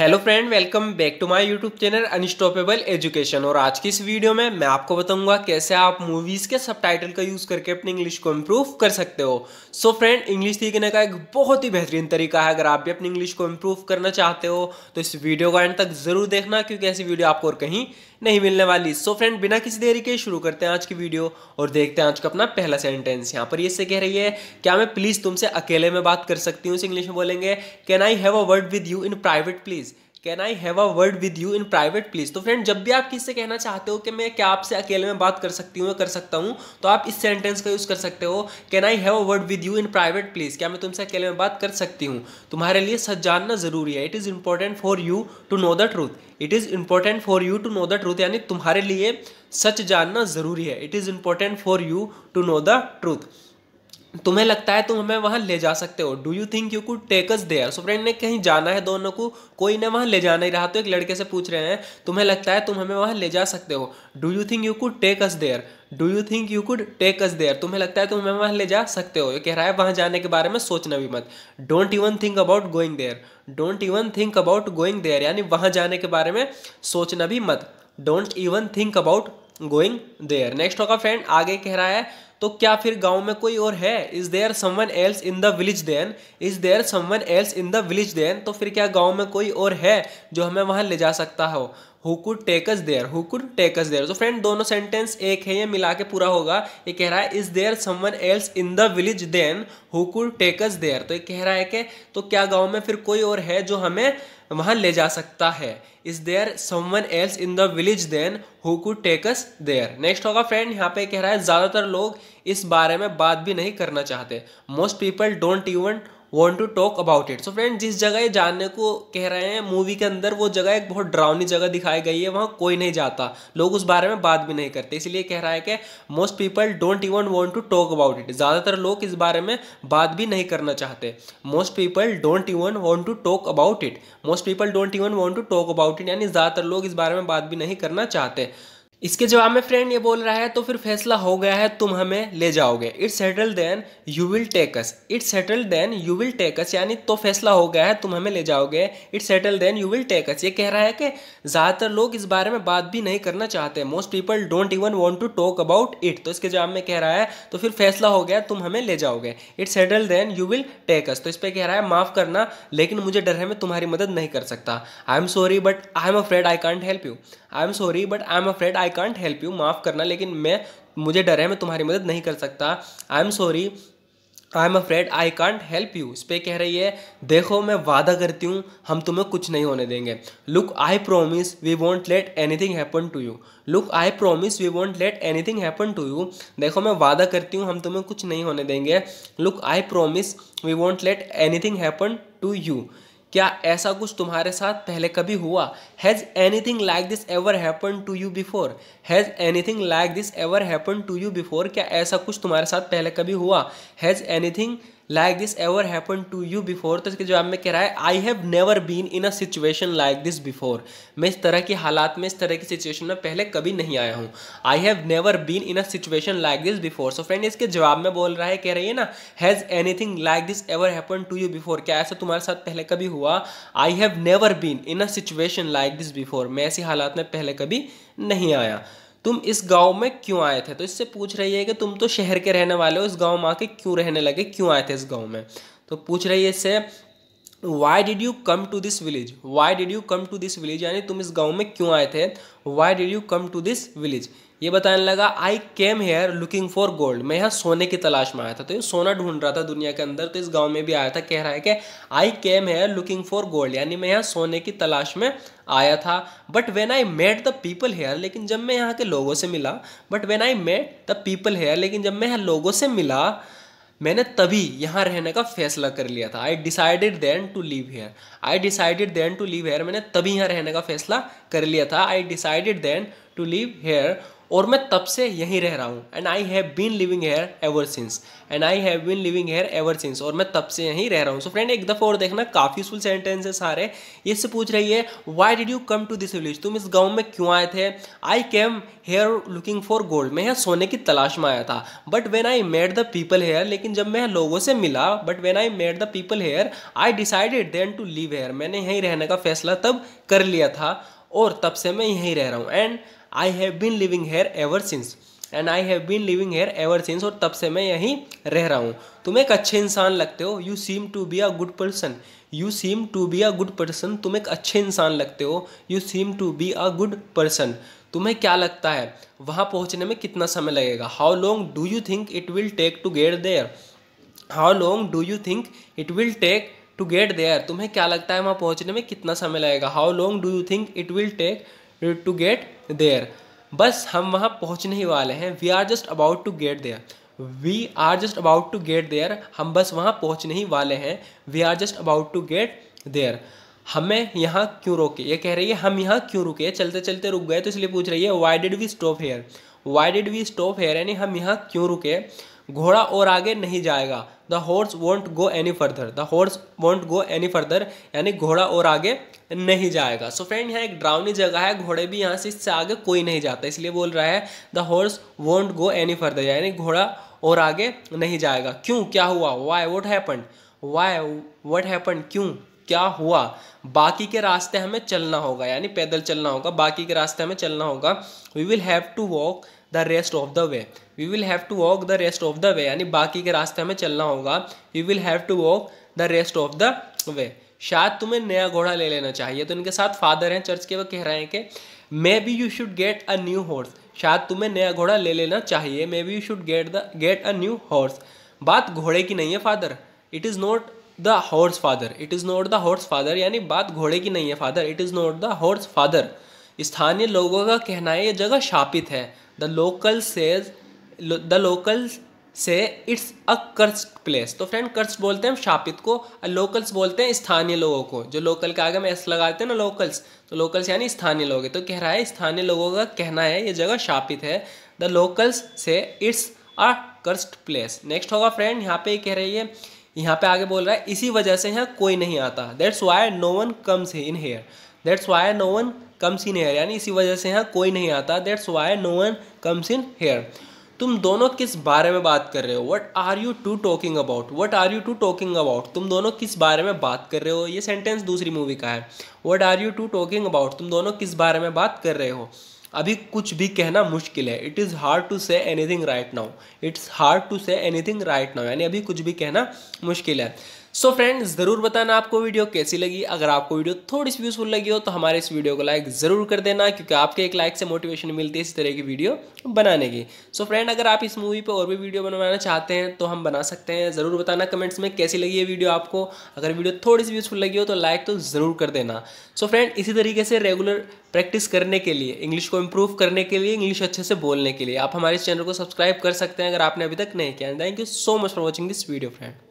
hello friend welcome back to my YouTube channel unstoppable education और आज की इस वीडियो में मैं आपको बताऊंगा कैसे आप मूवीज़ के सबटाइटल का यूज़ करके अपनी इंग्लिश को इम्प्रूव कर सकते हो सो फ्रेंड इंग्लिश सीखने का एक बहुत ही बेहतरीन तरीका है अगर आप भी अपनी इंग्लिश को इम्प्रूव करना चाहते हो तो इस वीडियो का एंड तक ज़रूर देखना क्योंकि ऐसी वीडियो आपको और कहीं नहीं मिलने वाली सो so फ्रेंड बिना किसी देरी के शुरू करते हैं आज की वीडियो और देखते हैं आज का अपना पहला सेंटेंस यहाँ पर इससे कह रही है क्या मैं प्लीज़ तुमसे अकेले में बात कर सकती हूँ इस इंग्लिश में बोलेंगे can I have a word with you in private please can I have a word with you in private please तो फ्रेंड जब भी आप किससे कहना चाहते हो कि मैं क्या आपसे अकेले में बात कर सकती हूँ या कर सकता हूँ तो आप इस सेंटेंस का यूज़ कर सकते हो can I have a word with you in private please क्या मैं तुमसे अकेले में बात कर सकती हूँ तुम्हारे लिए सच जानना ज़रूरी है it is important for you to know the truth it is important for you to know the truth यानी तुम्हारे लिए सच जानना ज़रूरी है it is important for you to know the truth तुम्हें लगता है तुम हमें वहाँ ले जा सकते हो do you think you could take us there so friend ने कहीं जाना है दोनों को कोई ने वहाँ ले जाना ही रहा तो एक लड़के से पूछ रहे हैं तुम्हें लगता है तुम हमें वहाँ ले जा सकते हो do you think you could take us there do you think you could take us there तुम्हें लगता है तुम हमें वहाँ ले जा सकते हो ये कह रहा है वहाँ जाने के बारे में सोचना भी मत don't even think about going there don't even think about going there यानी वहाँ जाने के बारे में सोचना भी मत don't even think about going there next होगा फ्रेंड आगे कह रहा है तो क्या फिर गांव में कोई और है is there someone else in the village then is there someone else in the village then तो फिर क्या गांव में कोई और है जो हमें वहां ले जा सकता हो who could take us there who could take us there तो फ्रेंड दोनों सेंटेंस एक है ये मिला के पूरा होगा ये कह रहा है is there someone else in the village then who could take us there तो ये कह रहा है कि तो क्या गांव में फिर कोई और है जो हमें वहाँ ले जा सकता है is there someone else in the village then who could take us there next होगा फ्रेंड यहाँ पे कह रहा है ज़्यादातर लोग इस बारे में बात भी नहीं करना चाहते most people don't even want to talk about it so friend जिस जगह जानने को कह रहे हैं मूवी के अंदर वो जगह एक बहुत ड्राउनी जगह दिखाई गई है वहाँ कोई नहीं जाता लोग उस बारे में बात भी नहीं करते इसलिए कह रहा है कि most people don't even want to talk about it ज़्यादातर लोग इस बारे में बात भी नहीं करना चाहते most people don't even want to talk about it most people don't even want to talk about it यानी ज़्यादातर लोग इस बारे में बात भी नहीं करना चाहते इसके जवाब में फ्रेंड ये बोल रहा है तो फिर फैसला हो गया है तुम हमें ले जाओगे it's settle then you will take us it's settle then you will take us यानी तो फैसला हो गया है तुम हमें ले जाओगे it's settle then you will take us ये कह रहा है कि ज़्यादातर लोग इस बारे में बात भी नहीं करना चाहते most people don't even want to talk about it तो इसके जवाब में कह रहा है तो फिर फैसला हो गया तुम हमें ले जाओगे it's settle then you will take us तो इस पर कह रहा है माफ़ करना लेकिन मुझे डर है मैं तुम्हारी मदद नहीं कर सकता I am sorry but I am afraid I can't help you I am sorry but I am afraid I I can't help you माफ़ करना लेकिन मैं मुझे डर है मैं तुम्हारी मदद नहीं कर सकता I am sorry I am afraid I can't help you इस पर कह रही है देखो मैं वादा करती हूँ हम तुम्हें कुछ नहीं होने देंगे look I promise we won't let anything happen to you look I promise we won't let anything happen to you देखो मैं वादा करती हूँ हम तुम्हें कुछ नहीं होने देंगे look I promise we won't let anything happen to you क्या ऐसा कुछ तुम्हारे साथ पहले कभी हुआ has anything like this ever happen to you before has anything like this ever happen to you before क्या ऐसा कुछ तुम्हारे साथ पहले कभी हुआ has anything like this ever happen to you before तो इसके जवाब में कह रहा है I have never been in a situation like this before मैं इस तरह की हालात में इस तरह की सिचुएशन में पहले कभी नहीं आया हूँ I have never been in a situation like this before so friend इसके जवाब में बोल रहा है कह रही है ना has anything like this ever happen to you before क्या ऐसा तुम्हारे साथ पहले कभी हुआ I have never been in a situation like this before मैं ऐसी हालात में पहले कभी नहीं आया तुम इस गांव में क्यों आए थे तो इससे पूछ रही है कि तुम तो शहर के रहने वाले हो इस गांव में आके क्यों रहने लगे क्यों आए थे इस गांव में तो पूछ रही है इससे why did you come to this village why did you come to this village यानी तुम इस गाँव में क्यों आए थे why did you come to this village ये बताने लगा I came here looking for gold मैं यहाँ सोने की तलाश में आया था तो ये सोना ढूंढ रहा था दुनिया के अंदर तो इस गांव में भी आया था कह रहा है कि I came here looking for gold यानी मैं यहाँ सोने की तलाश में आया था but when I met the people here लेकिन जब मैं यहाँ के लोगों से मिला but when I met the people here लेकिन जब मैं यहाँ लोगों से मिला मैंने तभी यहाँ रहने का फैसला कर लिया था I decided then to leave here I decided then to leave here मैंने तभी यहाँ रहने का फैसला कर लिया था I decided then to leave here और मैं तब से यहीं रह रहा हूँ and I have been living here ever since and I have been living here ever since और मैं तब से यहीं रह रहा हूँ सो फ्रेंड एक दफ़ा और देखना काफ़ी फुल सेंटेंस है सारे इससे पूछ रही है why did you come to this village तुम इस गाँव में क्यों आए थे I came here looking for gold मैं यहाँ सोने की तलाश में आया था but when I made the people here लेकिन जब मैं लोगों से मिला but when I made the people here I decided then to live here मैंने यहीं रहने का फैसला तब कर लिया था और तब से मैं यहीं रह रहा हूँ and I have been living here ever since and I have been living here ever since और तब से मैं यहीं रह रहा हूँ तुम एक अच्छे इंसान लगते हो you seem to be a good person you seem to be a good person तुम एक अच्छे इंसान लगते हो you seem to be a good person तुम्हें क्या लगता है वहाँ पहुँचने में कितना समय लगेगा how long do you think it will take to get there how long do you think it will take to get there तुम्हें क्या लगता है वहाँ पहुँचने में कितना समय लगेगा how long do you think it will take to get there बस हम वहाँ पहुँचने ही वाले हैं we are just about to get there we are just about to get there हम बस वहाँ पहुँचने ही वाले हैं we are just about to get there हमें यहाँ क्यों रोके ये कह रही है हम यहाँ क्यों रुके चलते चलते रुक गए तो इसलिए पूछ रही है why did we stop here why did we stop here यानी हम यहाँ क्यों रुके घोड़ा और आगे नहीं जाएगा the horse won't go any further the horse won't go any further यानी घोड़ा और आगे नहीं जाएगा सो फ्रेंड यहाँ एक ड्रावनी जगह है घोड़े भी यहाँ से इससे आगे कोई नहीं जाता इसलिए बोल रहा है the horse won't go any further यानी घोड़ा और आगे नहीं जाएगा क्यों क्या हुआ why what happen why what happen क्यों क्या हुआ बाकी के रास्ते हमें चलना होगा यानी पैदल चलना होगा बाकी के रास्ते हमें चलना होगा we will have to walk the rest of the way we will have to walk the rest of the way यानी बाकी के रास्ते हमें चलना होगा we will have to walk the rest of the way शायद तुम्हें नया घोड़ा ले लेना चाहिए तो इनके साथ फादर हैं चर्च के वो कह रहे हैं कि maybe you should get a new horse शायद तुम्हें नया घोड़ा ले लेना चाहिए maybe you should get the get a new horse बात घोड़े की नहीं है father it is not the horse father it is not the horse father यानी बात घोड़े की नहीं है father it is not the horse father स्थानीय लोगों का कहना है ये जगह शापित है the local says the local say it's a cursed place तो फ्रेंड कर्स्ट बोलते हैं शापित को और लोकल्स बोलते हैं स्थानीय लोगों को जो लोकल के आगे हम एस लगाते हैं ना लोकल्स तो लोकल्स यानी स्थानीय लोग तो कह रहा है स्थानीय लोगों का कहना है ये जगह शापित है the locals say it's a cursed place next होगा फ्रेंड यहाँ पे कह रही है यहाँ पे आगे बोल रहा है इसी वजह से यहाँ कोई नहीं आता that's why no one comes in here that's why no one comes in here यानी इसी वजह से यहाँ कोई नहीं आता that's why no one comes in here तुम दोनों किस बारे में बात कर रहे हो what are you two talking about what are you two talking about तुम दोनों किस बारे में बात कर रहे हो ये सेंटेंस दूसरी मूवी का है what are you two talking about तुम दोनों किस बारे में बात कर रहे हो अभी कुछ भी कहना मुश्किल है it is hard to say anything right now it's hard to say anything right now यानी अभी कुछ भी कहना मुश्किल है सो so फ्रेंड्स ज़रूर बताना आपको वीडियो कैसी लगी अगर आपको वीडियो थोड़ी सी यूज़फुल लगी हो तो हमारे इस वीडियो को लाइक ज़रूर कर देना क्योंकि आपके एक लाइक से मोटिवेशन मिलती है इस तरह की वीडियो बनाने की सो so फ्रेंड अगर आप इस मूवी पर और भी वीडियो बनवाना चाहते हैं तो हम बना सकते हैं ज़रूर बताना कमेंट्स में कैसी लगी ये वीडियो आपको अगर वीडियो थोड़ी सी यूज़फुल लगी हो तो लाइक तो ज़रूर कर देना सो so फ्रेंड इसी तरीके से रेगुलर प्रैक्टिस करने के लिए इंग्लिश को इम्प्रूव करने के लिए इंग्लिश अच्छे से बोलने के लिए आप हमारे चैनल को सब्सक्राइब कर सकते हैं अगर आपने अभी तक नहीं किया thank you so much for watching this video friend